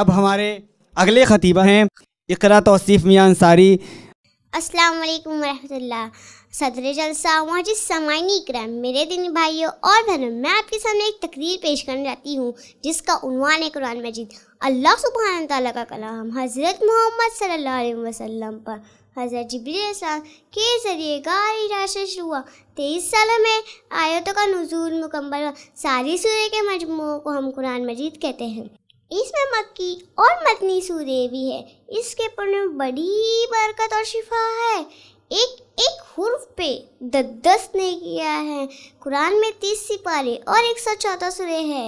अब हमारे अगले खतीबा हैं इकरा तोसीफ मियाँ अंसारी अस्सलाम वालेकुम वरहमतुल्लाह सदर जलसा मुझे सामानी इकराम मेरे दिन भाइयों और बहनों मैं आपके सामने एक तकरीर पेश करने जाती हूँ जिसका उनवान है कुरान मजीद अल्लाह सुबहान ताला का कलाम हज़रत मोहम्मद सल्लल्लाहु अलैहि वसल्लम पर हज़रत जबरीसम के ज़रिए गारी राशश हुआ तेईस साल में आयतों का नजूल मुकम्मल सारी सूर्य के मजमू को हम कुरान मजीद कहते हैं इसमें मक्की और मदनी सूदे भी है इसके पढ़ने में बड़ी बरकत और शिफा है एक एक हुर्फ पे दस ने किया है कुरान में तीस सिपारे और एक सौ चौदह सुरे है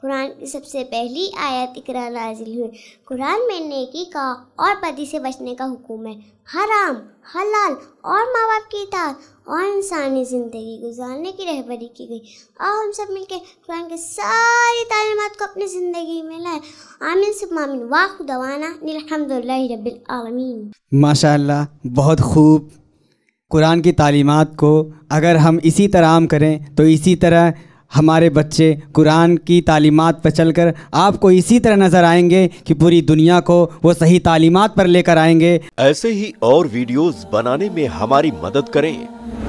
कुरान की सबसे पहली आयत इकरा नाजिल हुई कुरान में नेकी का और पति से बचने का हुक्म है हराम हलाल और माँ बाप की इतार और इंसानी ज़िंदगी गुजारने की रहबरी की गई और हम सब मिलकर कुरान के सारी तालीमत को अपनी ज़िंदगी में लाए आमिन सुबमिन वाखुदवाना अलहमदिल्ला रबालमीन माशा बहुत खूब कुरान की तालीमात को अगर हम इसी तरह आम करें तो इसी तरह हमारे बच्चे कुरान की तालीमात पर चल कर आपको इसी तरह नज़र आएंगे कि पूरी दुनिया को वो सही तालीमात पर लेकर आएंगे ऐसे ही और वीडियोस बनाने में हमारी मदद करें